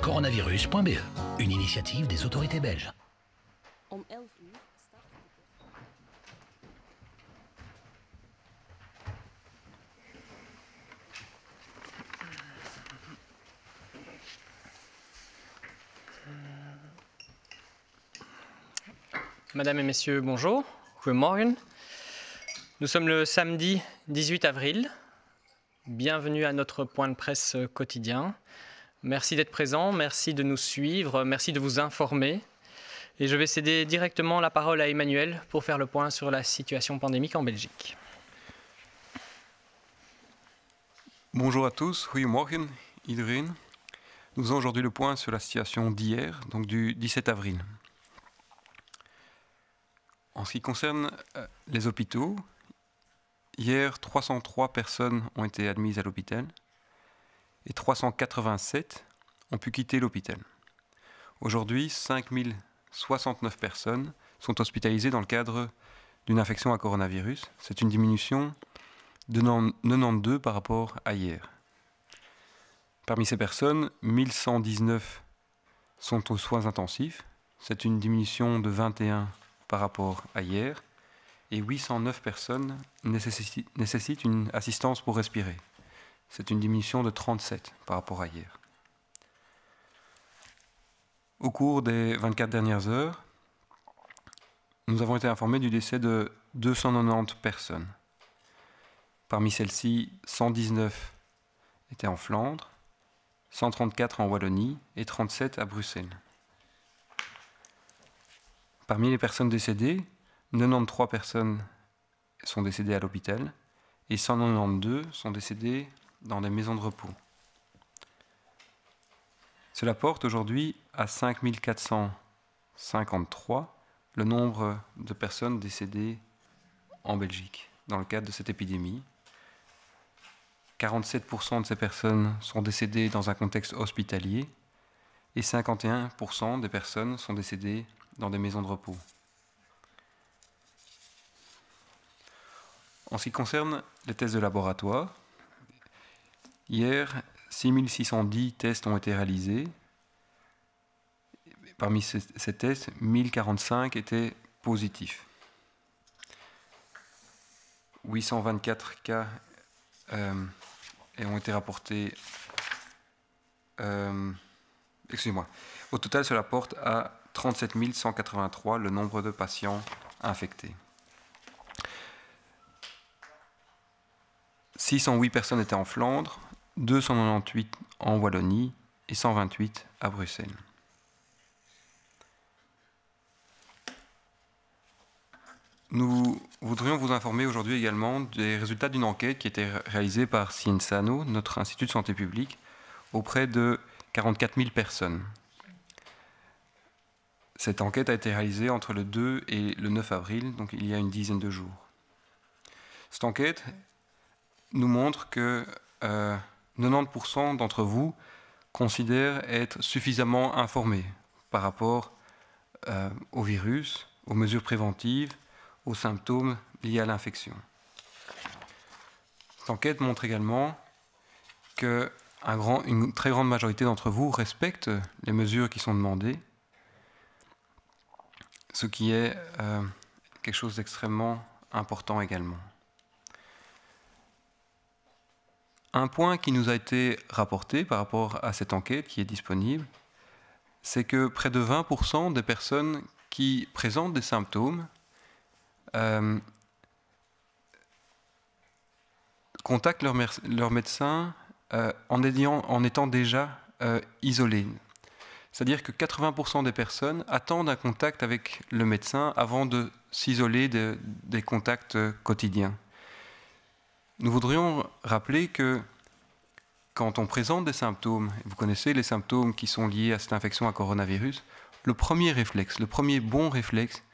coronavirusbe une initiative des autorités belges. Madame et Messieurs, bonjour. morning. Nous sommes le samedi 18 avril. Bienvenue à notre point de presse quotidien. Merci d'être présent, merci de nous suivre, merci de vous informer. Et je vais céder directement la parole à Emmanuel pour faire le point sur la situation pandémique en Belgique. Bonjour à tous, goedemorgen iedereen. Nous avons aujourd'hui le point sur la situation d'hier, donc du 17 avril. En ce qui concerne euh, les hôpitaux, hier 303 personnes ont été admises à l'hôpital, et 387 ont pu quitter l'hôpital. Aujourd'hui, 5069 personnes sont hospitalisées dans le cadre d'une infection à coronavirus. C'est une diminution de 92 par rapport à hier. Parmi ces personnes, 1119 sont aux soins intensifs. C'est une diminution de 21 par rapport à hier. Et 809 personnes nécessitent une assistance pour respirer. C'est une diminution de 37 par rapport à hier. Au cours des 24 dernières heures, nous avons été informés du décès de 290 personnes. Parmi celles-ci, 119 étaient en Flandre, 134 en Wallonie et 37 à Bruxelles. Parmi les personnes décédées, 93 personnes sont décédées à l'hôpital et 192 sont décédées dans des maisons de repos. Cela porte aujourd'hui à 5453 le nombre de personnes décédées en Belgique dans le cadre de cette épidémie. 47% de ces personnes sont décédées dans un contexte hospitalier et 51% des personnes sont décédées dans des maisons de repos. En ce qui concerne les tests de laboratoire, Hier, 6610 tests ont été réalisés. Parmi ces, tests, 1045 étaient positifs. 824 cas euh, et ont été rapportés. Euh, excusez-moi. Au total, cela porte à 37 183 le nombre de patients infectés. 608 personnes étaient en Flandre, 298 en Wallonie et 128 à Bruxelles. Nous voudrions vous informer aujourd'hui également des résultats d'une enquête qui a été réalisée par Sano, notre institut de santé publique, auprès de 44 000 personnes. Cette enquête a été réalisée entre le 2 et le 9 avril, donc il y a une dizaine de jours. Cette enquête nous montre que euh, 90% d'entre vous considèrent être suffisamment informés par rapport euh, au virus, aux mesures préventives, aux symptômes liés à l'infection. Cette enquête montre également qu'une très grande majorité d'entre vous respectent les mesures qui sont demandées, ce qui est euh, quelque chose d'extrêmement important également. Un point qui nous a été rapporté par rapport à cette enquête qui est disponible, c'est que près de 20% des personnes qui présentent des symptômes euh, contactent leur, médecin euh, en, étant déjà euh, isolées. C'est-à-dire que 80% des personnes attendent un contact avec le médecin avant de s'isoler des contacts quotidiens. Nous voudrions rappeler que quand on présente des symptômes, vous connaissez les symptômes qui sont liés à cette infection à coronavirus, le premier réflexe, le premier bon réflexe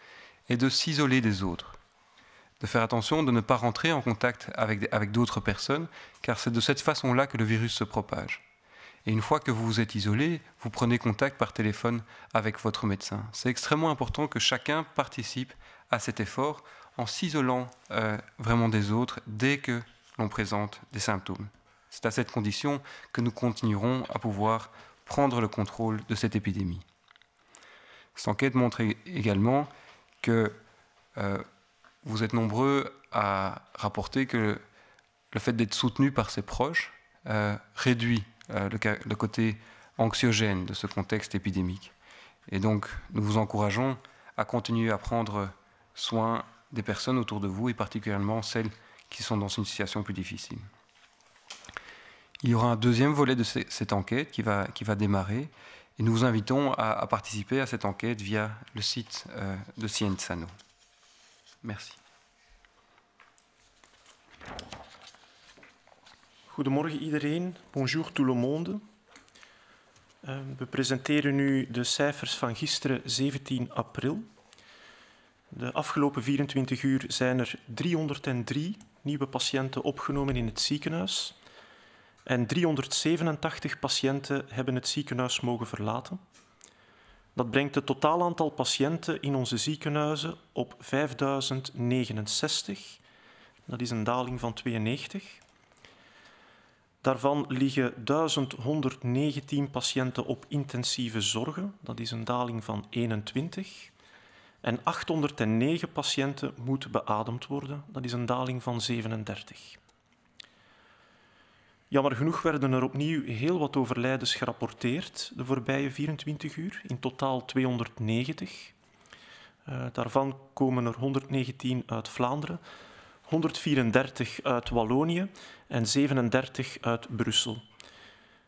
est de s'isoler des autres, de faire attention de ne pas rentrer en contact avec, d'autres personnes, car c'est de cette façon-là que le virus se propage. Et une fois que vous vous êtes isolé, vous prenez contact par téléphone avec votre médecin. C'est extrêmement important que chacun participe à cet effort en s'isolant euh, vraiment des autres dès que l'on présente des symptômes. C'est à cette condition que nous continuerons à pouvoir prendre le contrôle de cette épidémie. Cette enquête montre également que euh, vous êtes nombreux à rapporter que le fait d'être soutenu par ses proches euh, réduit le, côté anxiogène de ce contexte épidémique. Et donc, nous vous encourageons à continuer à prendre soin des personnes autour de vous et particulièrement celles qui sont dans une situation plus difficile. Il y aura un deuxième volet de cette enquête qui va, qui va démarrer et nous vous invitons à, participer à cette enquête via le site euh, de Cienzano. Merci. Goedemorgen iedereen, bonjour tout le monde. Eh, we presenteren nu de cijfers van gisteren 17 april. De afgelopen 24 uur zijn er 303 nieuwe patiënten opgenomen in het ziekenhuis. En 387 patiënten hebben het ziekenhuis mogen verlaten. Dat brengt het totaal aantal patiënten in onze ziekenhuizen op 5069. Dat is een daling van 92. Daarvan liggen 1119 patiënten op intensieve zorgen. Dat is een daling van 21 en 809 patiënten moeten beademd worden. Dat is een daling van 37. Jammer genoeg werden er opnieuw heel wat overlijdens gerapporteerd de voorbije 24 uur, in totaal 290. Eh, daarvan komen er 119 uit Vlaanderen, 134 uit Wallonië en 37 uit Brussel.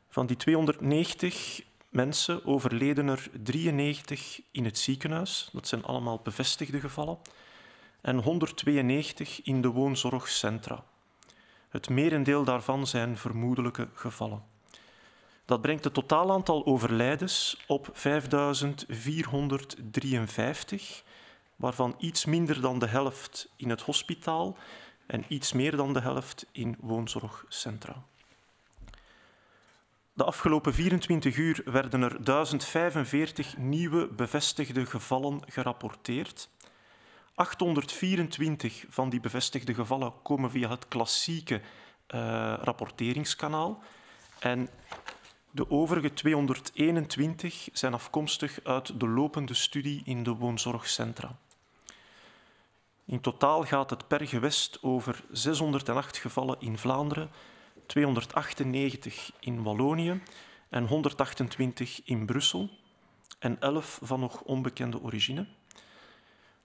Van die 290 mensen overleden er 93 in het ziekenhuis. Dat zijn allemaal bevestigde gevallen. En 192 in de woonzorgcentra. Het merendeel daarvan zijn vermoedelijke gevallen. Dat brengt het totaal aantal overlijdens op 5453, waarvan iets minder dan de helft in het hospitaal en iets meer dan de helft in woonzorgcentra. De afgelopen 24 uur werden er 1045 nieuwe bevestigde gevallen gerapporteerd. 824 van die bevestigde gevallen komen via het klassieke eh, rapporteringskanaal. En de overige 221 zijn afkomstig uit de lopende studie in de woonzorgcentra. In totaal gaat het per gewest over 608 gevallen in Vlaanderen, 298 in Wallonië en 128 in Brussel en 11 van nog onbekende origine.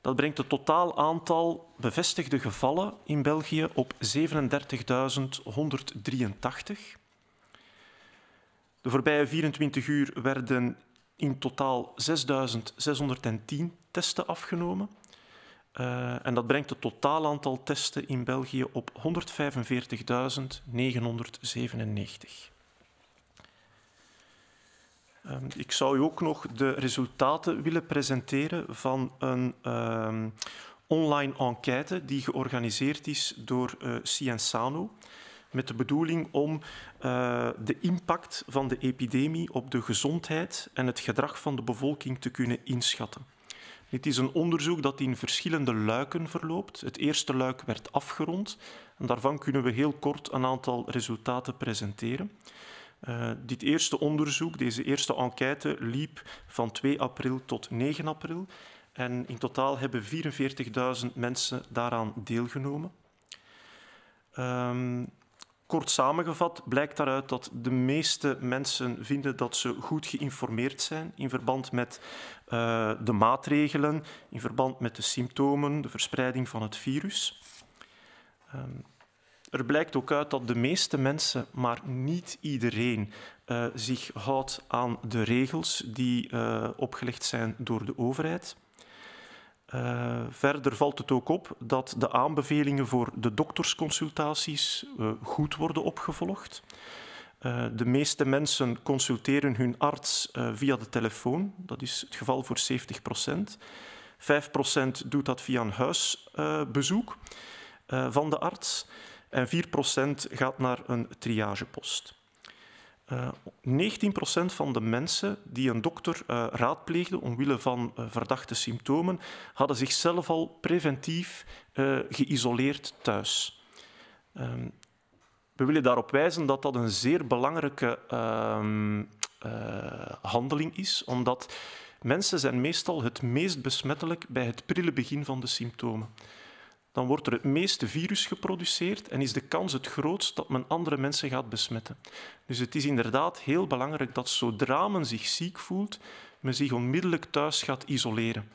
Dat brengt het totaal aantal bevestigde gevallen in België op 37.183. De voorbije 24 uur werden in totaal 6.610 testen afgenomen eh, en dat brengt het totaal aantal testen in België op 145.997. Ehm, ik zou u ook nog de resultaten willen presenteren van een ehm, online enquête die georganiseerd is door uh, met de bedoeling om eh, de impact van de epidemie op de gezondheid en het gedrag van de bevolking te kunnen inschatten. Dit is een onderzoek dat in verschillende luiken verloopt. Het eerste luik werd afgerond en daarvan kunnen we heel kort een aantal resultaten presenteren. Eh, dit eerste onderzoek, deze eerste enquête, liep van 2 april tot 9 april. En in totaal hebben 44.000 mensen daaraan deelgenomen. Ehm, Kort samengevat blijkt daaruit dat de meeste mensen vinden dat ze goed geïnformeerd zijn in verband met eh, de maatregelen, in verband met de symptomen, de verspreiding van het virus. Ehm, er blijkt ook uit dat de meeste mensen, maar niet iedereen, eh, zich houdt aan de regels die eh, opgelegd zijn door de overheid. Eh, verder valt het ook op dat de aanbevelingen voor de doktersconsultaties eh, goed worden opgevolgd. Eh, de meeste mensen consulteren hun arts via de telefoon. Dat is het geval voor 70 procent. 5 procent doet dat via een huisbezoek van de arts. En 4 procent gaat naar een triagepost. Uh, 19% van de mensen die een dokter eh, raadpleegde omwille van eh, verdachte symptomen, hadden zichzelf al preventief geïsoleerd thuis. Ehm, we willen daarop wijzen dat dat een zeer belangrijke ehm, handeling is, omdat mensen zijn meestal het meest besmettelijk bij het prille begin van de symptomen dan wordt er het meeste virus geproduceerd en is de kans het grootst dat men andere mensen gaat besmetten. Dus het is inderdaad heel belangrijk dat zodra men zich ziek voelt, men zich onmiddellijk thuis gaat isoleren.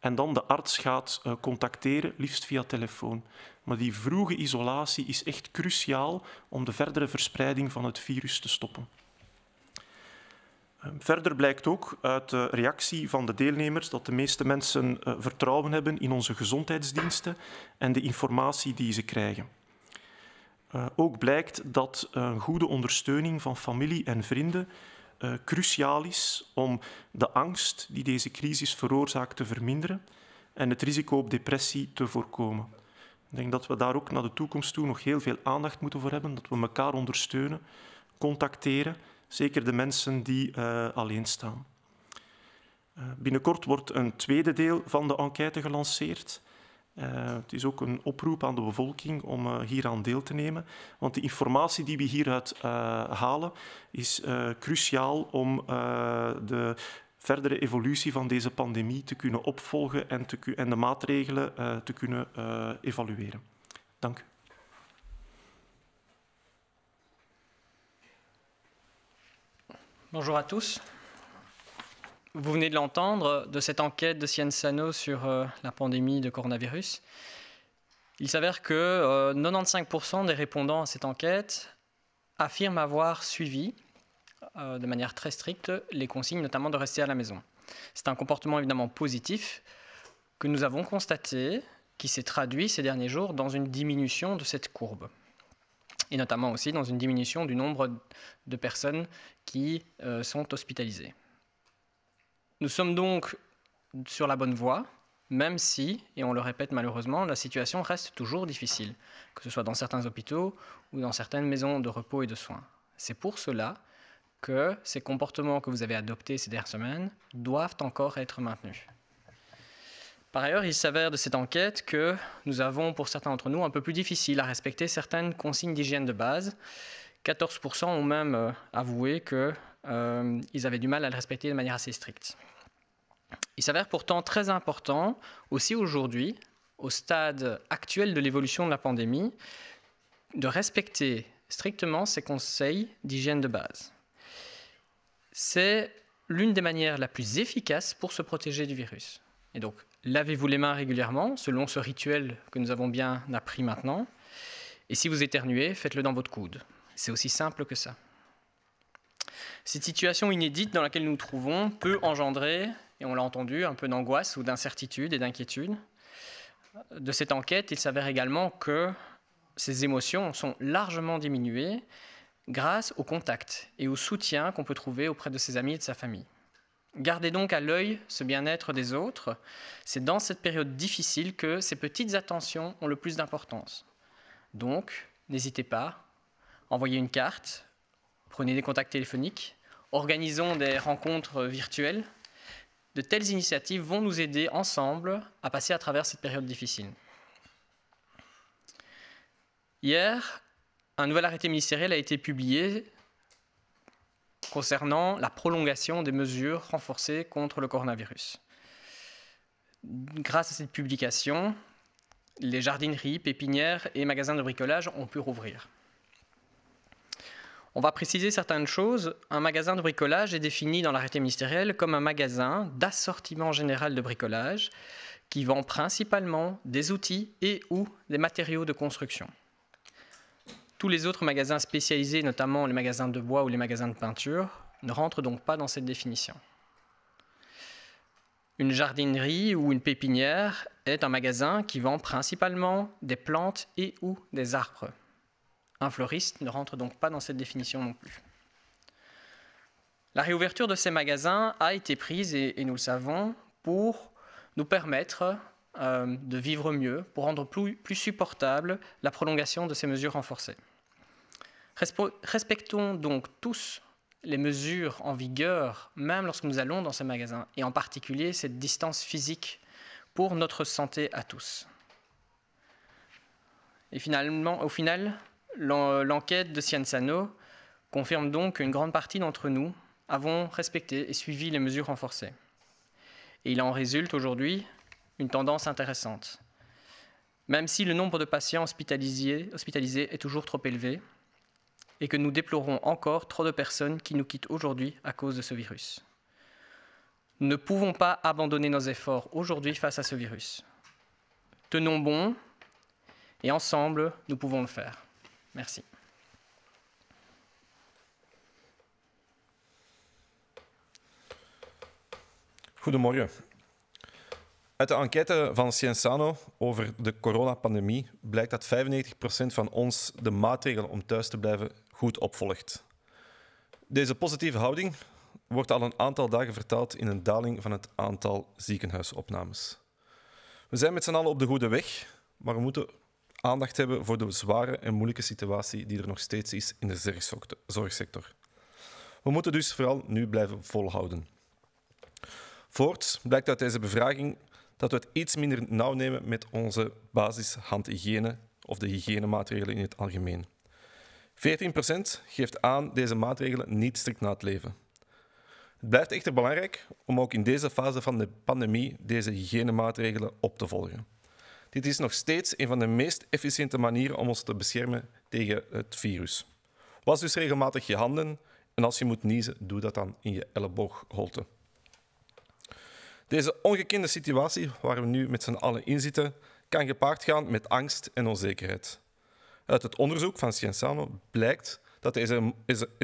En dan de arts gaat eh, contacteren, liefst via telefoon. Maar die vroege isolatie is echt cruciaal om de verdere verspreiding van het virus te stoppen. Ehm, verder blijkt ook uit de reactie van de deelnemers dat de meeste mensen eh, vertrouwen hebben in onze gezondheidsdiensten en de informatie die ze krijgen. Eh, ook blijkt dat eh, een goede ondersteuning van familie en vrienden cruciaal is om de angst die deze crisis veroorzaakt te verminderen en het risico op depressie te voorkomen. Ik denk dat we daar ook naar de toekomst toe nog heel veel aandacht moeten voor hebben, dat we elkaar ondersteunen, contacteren zeker de mensen die uh, alleen staan. Eh, binnenkort wordt een tweede deel van de enquête gelanceerd. Eh, het is ook een oproep aan de bevolking om hieraan deel te nemen, want de informatie die we hieruit halen is cruciaal om de verdere evolutie van deze pandemie te kunnen opvolgen en, te, en de maatregelen te kunnen evalueren. Dank u. Bonjour à tous. Vous venez de l'entendre, de cette enquête de Sano sur euh, la pandémie de coronavirus. Il s'avère que 95% euh, des répondants à cette enquête affirment avoir suivi euh, de manière très stricte les consignes, notamment de rester à la maison. C'est un comportement évidemment positif que nous avons constaté, qui s'est traduit ces derniers jours dans une diminution de cette courbe et notamment aussi dans une diminution du nombre de personnes qui euh, sont hospitalisées. Nous sommes donc sur la bonne voie, même si, et on le répète malheureusement, la situation reste toujours difficile, que ce soit dans certains hôpitaux ou dans certaines maisons de repos et de soins. C'est pour cela que ces comportements que vous avez adoptés ces dernières semaines doivent encore être maintenus. Par ailleurs, il s'avère de cette enquête que nous avons, pour certains d'entre nous, un peu plus difficile à respecter certaines consignes d'hygiène de base. 14% ont même euh, avoué qu'ils euh, avaient du mal à le respecter de manière assez stricte. Il s'avère pourtant très important, aussi aujourd'hui, au stade actuel de l'évolution de la pandémie, de respecter strictement ces conseils d'hygiène de base. C'est l'une des manières la plus efficace pour se protéger du virus. Et donc, Lavez-vous les mains régulièrement, selon ce rituel que nous avons bien appris maintenant. Et si vous éternuez, faites-le dans votre coude. C'est aussi simple que ça. Cette situation inédite dans laquelle nous nous trouvons peut engendrer, et on l'a entendu, un peu d'angoisse ou d'incertitude et d'inquiétude. De cette enquête, il s'avère également que ces émotions sont largement diminuées grâce au contact et au soutien qu'on peut trouver auprès de ses amis et de sa famille. Gardez donc à l'œil ce bien-être des autres. C'est dans cette période difficile que ces petites attentions ont le plus d'importance. Donc, n'hésitez pas, envoyez une carte, prenez des contacts téléphoniques, organisons des rencontres virtuelles. De telles initiatives vont nous aider ensemble à passer à travers cette période difficile. Hier, un nouvel arrêté ministériel a été publié concernant la prolongation des mesures renforcées contre le coronavirus. Grâce à cette publication, les jardineries, pépinières et magasins de bricolage ont pu rouvrir. On va préciser certaines choses. Un magasin de bricolage est défini dans l'arrêté ministériel comme un magasin d'assortiment général de bricolage qui vend principalement des outils et ou des matériaux de construction. Tous les autres magasins spécialisés, notamment les magasins de bois ou les magasins de peinture, ne rentrent donc pas dans cette définition. Une jardinerie ou une pépinière est un magasin qui vend principalement des plantes et ou des arbres. Un fleuriste ne rentre donc pas dans cette définition non plus. La réouverture de ces magasins a été prise, et, nous le savons, pour nous permettre euh, de vivre mieux, pour rendre plus supportable la prolongation de ces mesures renforcées. Respectons donc tous les mesures en vigueur, même lorsque nous allons dans ces magasins, et en particulier cette distance physique pour notre santé à tous. Et finalement, au final, l'enquête de Cianzano confirme donc qu'une grande partie d'entre nous avons respecté et suivi les mesures renforcées. Et il en résulte aujourd'hui une tendance intéressante. Même si le nombre de patients hospitalisés est toujours trop élevé, et que nous déplorons encore trop de personnes qui nous quittent aujourd'hui à cause de ce virus. Nous ne pouvons pas abandonner nos efforts aujourd'hui face à ce virus. Tenons bon et ensemble, nous pouvons le faire. Merci. Goedemorgen. Uit de enquête van Cienzano over de coronapandemie blijkt dat 95% van ons de maatregelen om thuis te blijven goed opvolgt. Deze positieve houding wordt al een aantal dagen vertaald in een daling van het aantal ziekenhuisopnames. We zijn met z'n allen op de goede weg, maar we moeten aandacht hebben voor de zware en moeilijke situatie die er nog steeds is in de zorgsector. We moeten dus vooral nu blijven volhouden. Voorts blijkt uit deze bevraging dat we het iets minder nauw nemen met onze basishandhygiëne of de hygiënemaatregelen in het algemeen. 14% geeft aan deze maatregelen niet strikt na te leven. Het blijft echter belangrijk om ook in deze fase van de pandemie deze hygiënemaatregelen op te volgen. Dit is nog steeds een van de meest efficiënte manieren om ons te beschermen tegen het virus. Was dus regelmatig je handen en als je moet niezen, doe dat dan in je elleboogholte. Deze ongekende situatie waar we nu met z'n allen in zitten, kan gepaard gaan met angst en onzekerheid. Uit het onderzoek van Samen blijkt dat deze,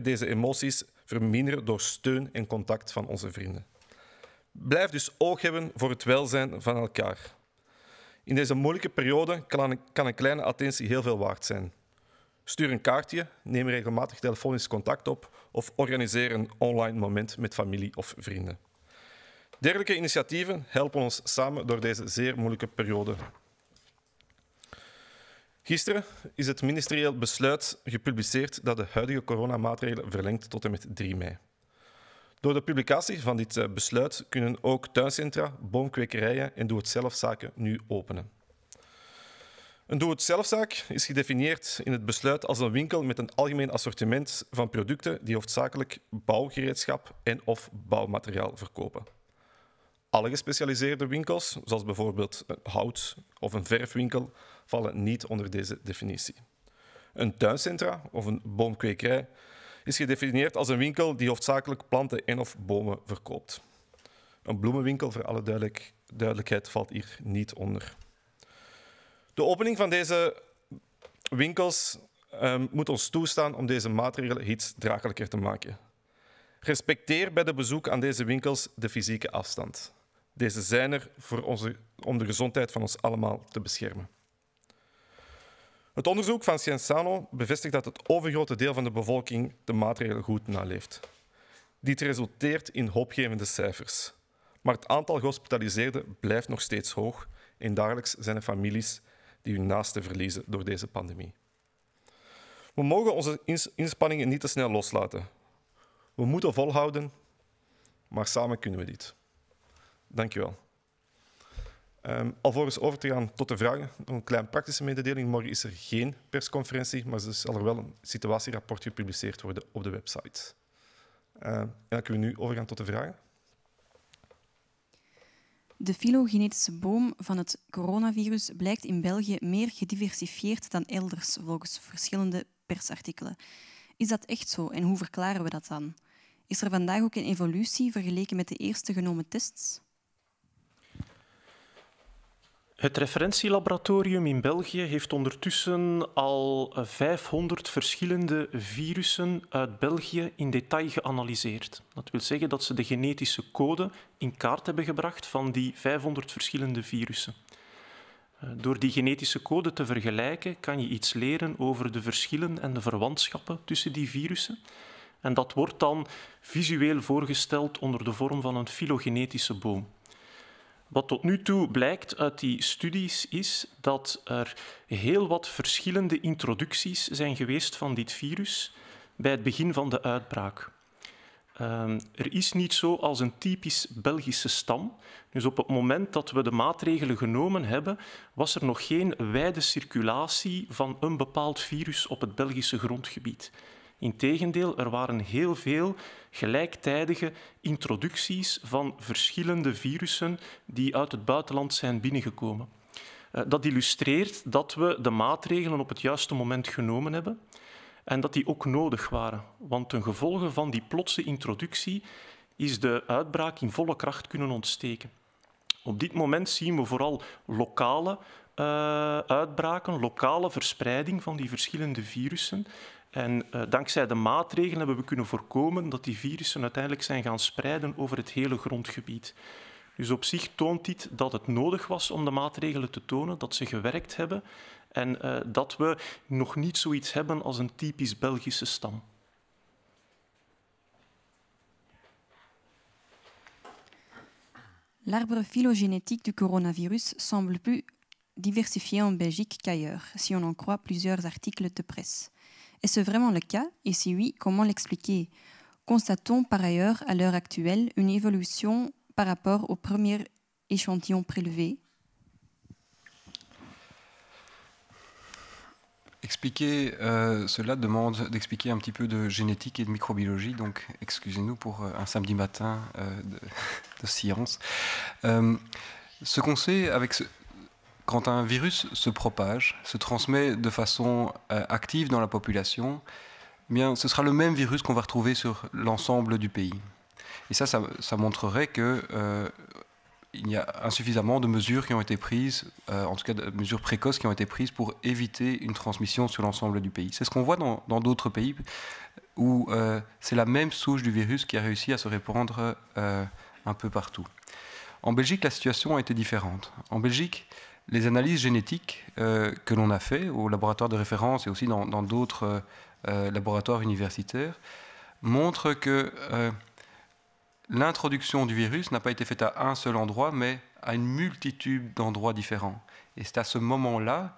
deze emoties verminderen door steun en contact van onze vrienden. Blijf dus oog hebben voor het welzijn van elkaar. In deze moeilijke periode kan een, kan een kleine attentie heel veel waard zijn. Stuur een kaartje, neem regelmatig telefonisch contact op of organiseer een online moment met familie of vrienden. Dergelijke initiatieven helpen ons samen door deze zeer moeilijke periode Gisteren is het ministerieel besluit gepubliceerd dat de huidige coronamaatregelen verlengt tot en met 3 mei. Door de publicatie van dit eh, besluit kunnen ook tuincentra, boomkwekerijen en doe-het-zelfzaken nu openen. Een doe-het-zelfzaak is gedefinieerd in het besluit als een winkel met een algemeen assortiment van producten die hoofdzakelijk bouwgereedschap en of bouwmateriaal verkopen. Alle gespecialiseerde winkels, zoals bijvoorbeeld een hout- of een verfwinkel, vallen niet onder deze definitie. Een tuincentra of een boomkwekerij is gedefinieerd als een winkel die hoofdzakelijk planten en of bomen verkoopt. Een bloemenwinkel, voor alle duidelijkheid, valt hier niet onder. De opening van deze winkels ehm, moet ons toestaan om deze maatregelen iets draaglijker te maken. Respecteer bij de bezoek aan deze winkels de fysieke afstand. Deze zijn er voor onze, om de gezondheid van ons allemaal te beschermen. Het onderzoek van Cienzano bevestigt dat het overgrote deel van de bevolking de maatregelen goed naleeft. Dit resulteert in hoopgevende cijfers. Maar het aantal gehospitaliseerden blijft nog steeds hoog en dagelijks zijn er families die hun naasten verliezen door deze pandemie. We mogen onze inspanningen niet te snel loslaten. We moeten volhouden, maar samen kunnen we dit. Dankjewel. Um, alvorens over te gaan tot de vragen, nog een kleine praktische mededeling. Morgen is er geen persconferentie, maar er dus zal er wel een situatierapport gepubliceerd worden op de website. en ehm, dan kunnen we nu overgaan tot de vragen. De filogenetische boom van het coronavirus blijkt in België meer gediversifieerd dan elders, volgens verschillende persartikelen. Is dat echt zo en hoe verklaren we dat dan? Is er vandaag ook een evolutie vergeleken met de eerste genomen tests? Het referentielaboratorium in België heeft ondertussen al 500 verschillende virussen uit België in detail geanalyseerd. Dat wil zeggen dat ze de genetische code in kaart hebben gebracht van die 500 verschillende virussen. Eh, door die genetische code te vergelijken kan je iets leren over de verschillen en de verwantschappen tussen die virussen. En dat wordt dan visueel voorgesteld onder de vorm van een filogenetische boom. Wat tot nu toe blijkt uit die studies is dat er heel wat verschillende introducties zijn geweest van dit virus bij het begin van de uitbraak. Ehm, er is niet zo als een typisch Belgische stam. Dus op het moment dat we de maatregelen genomen hebben, was er nog geen wijde circulatie van een bepaald virus op het Belgische grondgebied. Integendeel, er waren heel veel gelijktijdige introducties van verschillende virussen die uit het buitenland zijn binnengekomen. Eh, dat illustreert dat we de maatregelen op het juiste moment genomen hebben en dat die ook nodig waren. Want ten gevolge van die plotse introductie is de uitbraak in volle kracht kunnen ontsteken. Op dit moment zien we vooral lokale eh, uitbraken, lokale verspreiding van die verschillende virussen. En eh, dankzij de maatregelen hebben we kunnen voorkomen dat die virussen uiteindelijk zijn gaan spreiden over het hele grondgebied. Dus op zich toont dit dat het nodig was om de maatregelen te tonen, dat ze gewerkt hebben en eh, dat we nog niet zoiets hebben als een typisch Belgische stam. L'arbre phylogénétique du coronavirus semble plus diversifié en Belgique qu'ailleurs, si on en croit plusieurs articles de presse. Est-ce vraiment le cas Et si oui, comment l'expliquer Constatons par ailleurs à l'heure actuelle une évolution par rapport au premier échantillon prélevé Expliquer euh, cela demande d'expliquer un petit peu de génétique et de microbiologie, donc excusez-nous pour euh, un samedi matin euh, de, science. ce qu'on sait avec ce, quand un virus se propage, se transmet de façon euh, active dans la population, eh bien, ce sera le même virus qu'on va retrouver sur l'ensemble du pays. Et ça, ça, montrerait qu'il euh, y a insuffisamment de mesures qui ont été prises, euh, en tout cas de mesures précoces qui ont été prises pour éviter une transmission sur l'ensemble du pays. C'est ce qu'on voit dans d'autres pays où c'est la même souche du virus qui a réussi à se répandre un peu partout. En Belgique, la situation a été différente. En Belgique, les analyses génétiques euh, que l'on a fait au laboratoire de référence et aussi dans d'autres euh, euh, laboratoires universitaires montrent que l'introduction du virus n'a pas été faite à un seul endroit, mais à une multitude d'endroits différents. Et c'est à ce moment-là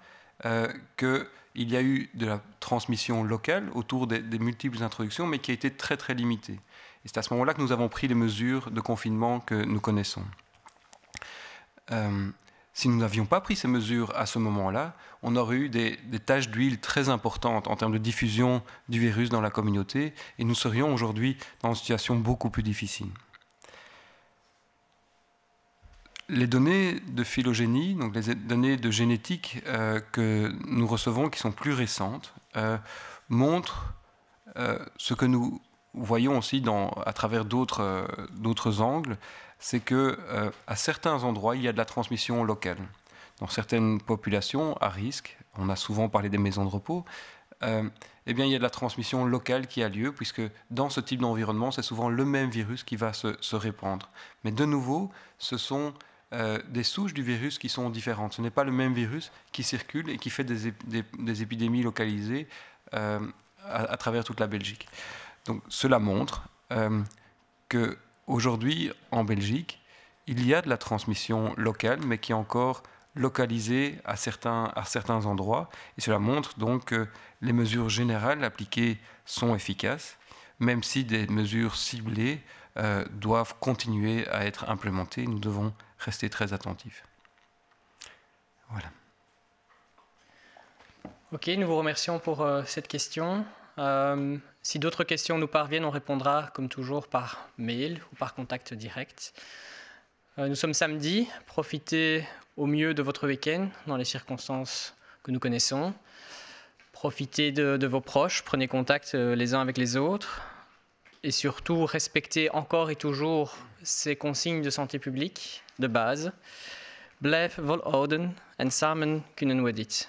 qu'il y a eu de la transmission locale autour des, des, multiples introductions, mais qui a été très très limitée. Et c'est à ce moment-là que nous avons pris les mesures de confinement que nous connaissons si nous n'avions pas pris ces mesures à ce moment-là, on aurait eu des, tâches d'huile très importantes en termes de diffusion du virus dans la communauté et nous serions aujourd'hui dans une situation beaucoup plus difficile. Les données de phylogénie, donc les données de génétique euh, que nous recevons, qui sont plus récentes, euh, montrent euh, ce que nous voyons aussi à travers d'autres angles, c'est que euh, à certains endroits, il y a de la transmission locale. Dans certaines populations à risque, on a souvent parlé des maisons de repos, euh, eh bien, il y a de la transmission locale qui a lieu, puisque dans ce type d'environnement, c'est souvent le même virus qui va se, répandre. Mais de nouveau, ce sont euh, des souches du virus qui sont différentes. Ce n'est pas le même virus qui circule et qui fait des, épidémies localisées à, à, travers toute la Belgique. Donc cela montre que Aujourd'hui, en Belgique, il y a de la transmission locale, mais qui est encore localisée à certains, endroits. Et cela montre donc que les mesures générales appliquées sont efficaces, même si des mesures ciblées euh, doivent continuer à être implémentées. Nous devons rester très attentifs. Voilà. Ok, nous vous remercions pour euh, cette question. Euh, si d'autres questions nous parviennent, on répondra comme toujours par mail ou par contact direct. Euh, nous sommes samedi. Profitez au mieux de votre week-end dans les circonstances que nous connaissons. Profitez de, vos proches, prenez contact euh, les uns avec les autres et surtout respectez encore et toujours ces consignes de santé publique de base. Blef volhouden en samen kunnen we dit.